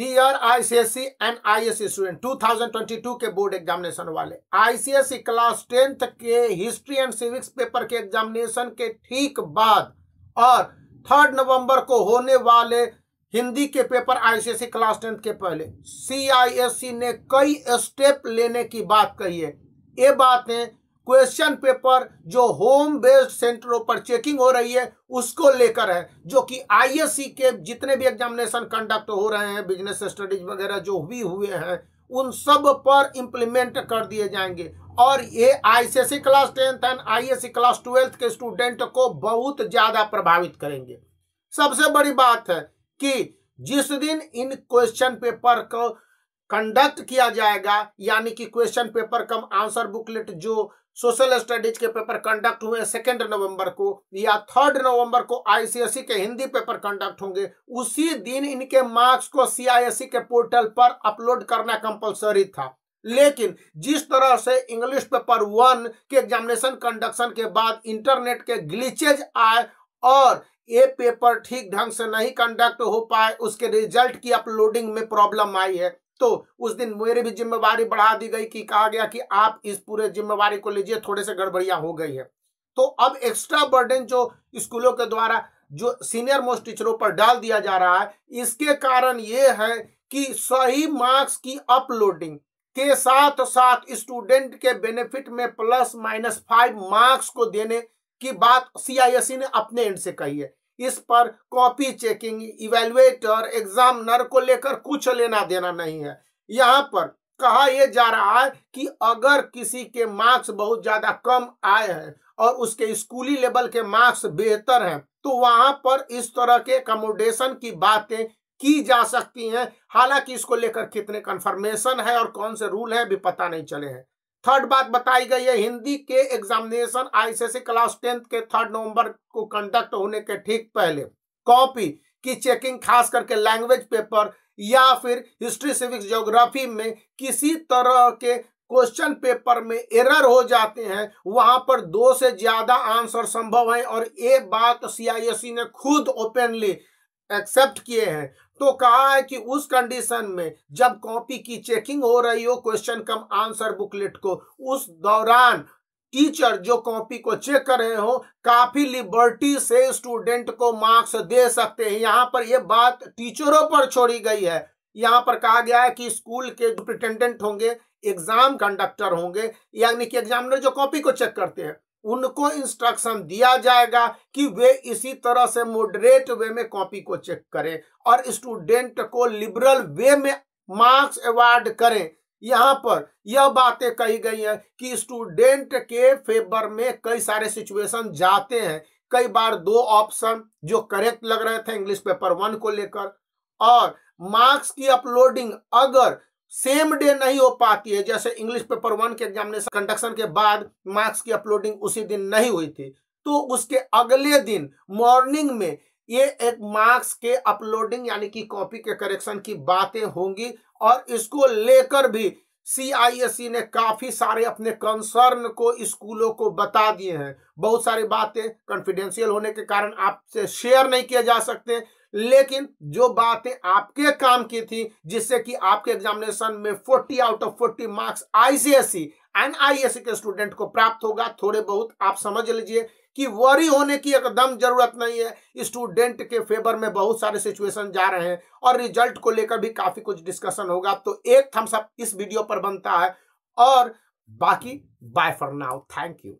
dear ICSC and ISC student 2022 के board examination वाले ICSC class tenth के history and civics paper के examination के ठीक बाद और थर्ड नवंबर को होने वाले हिंदी के पेपर आईसीएससी क्लास टेंथ के पहले सीआईएससी e ने कई स्टेप लेने की बात कही है ये बातें क्वेश्चन पेपर जो होम बेस्ड सेंटरों पर चेकिंग हो रही है उसको लेकर है जो कि आईएससी के जितने भी एग्जामिनेशन कंडक्ट हो रहे हैं बिजनेस स्टडीज वगैरह जो भी हुए हैं उन सब पर इम्प्लीमेंट कर दिए जाएंगे और ये ICSC class tenth and ISC class twelfth के स्टूडेंट को बहुत ज़्यादा प्रभावित करेंगे सबसे बड़ी बात है कि जिस दिन इन क्वेश्चन पेपर को कंडक्ट किया जाएगा यानी कि question paper cum answer booklet जो सोशल स्टडीज के पेपर कंडक्ट हुए सेकेंड नवंबर को या थर्ड नवंबर को आईसीएसई e के हिंदी पेपर कंडक्ट होंगे उसी दिन इनके मार्क्स को सीआईएसई e के पोर्टल पर अपलोड करना कंपलसरी था लेकिन जिस तरह से इंग्लिश पेपर वन के एग्जामिनेशन कंडक्शन के बाद इंटरनेट के ग्लिचेज आए और ये पेपर ठीक ढंग से नहीं कंडक्ट हो पाए उसके रिजल्ट की अपलोडिंग में प्रॉब्लम आई है तो उस दिन मेरे भी जिम्मेवारी बढ़ा दी गई कि कहा गया कि आप इस पूरे जिम्मेवारी को लीजिए थोड़े से गड़बड़िया हो गई है तो अब एक्स्ट्रा बर्डन जो स्कूलों के द्वारा जो सीनियर मोस्ट टीचरों पर डाल दिया जा रहा है इसके कारण ये है कि सही मार्क्स की अपलोडिंग के साथ साथ स्टूडेंट के बेनिफिट में प्लस माइनस फाइव मार्क्स को देने की बात सीआईएसई e ने अपने एंड से कही है इस पर कॉपी चेकिंग इवेल्युएटर एग्जामिनर को लेकर कुछ लेना देना नहीं है यहाँ पर कहा यह जा रहा है कि अगर किसी के मार्क्स बहुत ज्यादा कम आए हैं और उसके स्कूली लेवल के मार्क्स बेहतर हैं तो वहां पर इस तरह के अकोमोडेशन की बातें की जा सकती हैं हालांकि इसको लेकर कितने कंफर्मेशन है और कौन से रूल है भी पता नहीं चले हैं थर्ड बात बताई गई है हिंदी के एग्जामिनेशन आईसीएसई क्लास टेंथ के थर्ड नवंबर को कंडक्ट होने के ठीक पहले कॉपी की चेकिंग खास करके लैंग्वेज पेपर या फिर हिस्ट्री सिविक्स ज्योग्राफी में किसी तरह के क्वेश्चन पेपर में एरर हो जाते हैं वहां पर दो से ज्यादा आंसर संभव है और ये बात सी e ने खुद ओपनली एक्सेप्ट किए हैं तो कहा है कि उस कंडीशन में जब कॉपी की चेकिंग हो रही हो क्वेश्चन कम आंसर बुकलेट को उस दौरान टीचर जो कॉपी को चेक कर रहे हो काफी लिबर्टी से स्टूडेंट को मार्क्स दे सकते हैं यहाँ पर यह बात टीचरों पर छोड़ी गई है यहाँ पर कहा गया है कि स्कूल के जो प्रिटेंडेंट होंगे एग्जाम कंडक्टर होंगे यानी कि एग्जामिनर जो कॉपी को चेक करते हैं उनको इंस्ट्रक्शन दिया जाएगा कि वे इसी तरह से मॉडरेट वे में कॉपी को चेक करें और स्टूडेंट को लिबरल वे में मार्क्स अवार्ड करें यहाँ पर यह बातें कही गई हैं कि स्टूडेंट के फेवर में कई सारे सिचुएशन जाते हैं कई बार दो ऑप्शन जो करेक्ट लग रहे थे इंग्लिश पेपर वन को लेकर और मार्क्स की अपलोडिंग अगर सेम डे नहीं हो पाती है जैसे इंग्लिश पेपर वन के एग्जामिनेशन कंडक्शन के बाद मार्क्स की अपलोडिंग उसी दिन नहीं हुई थी तो उसके अगले दिन मॉर्निंग में ये एक मार्क्स के अपलोडिंग यानी कि कॉपी के करेक्शन की बातें होंगी और इसको लेकर भी सीआईएसई e ने काफी सारे अपने कंसर्न को स्कूलों को बता दिए हैं बहुत सारी बातें कॉन्फिडेंशियल होने के कारण आपसे शेयर नहीं किया जा सकते लेकिन जो बातें आपके काम की थी जिससे कि आपके एग्जामिनेशन में 40 out of 40 marks ICSE and ISC के स्टूडेंट को प्राप्त होगा थोड़े बहुत आप समझ लीजिए कि वरी होने की एकदम जरूरत नहीं है स्टूडेंट के फेवर में बहुत सारे सिचुएशन जा रहे हैं और रिजल्ट को लेकर भी काफी कुछ डिस्कशन होगा तो एक थम्सअप इस वीडियो पर बनता है और बाकी bye for now thank you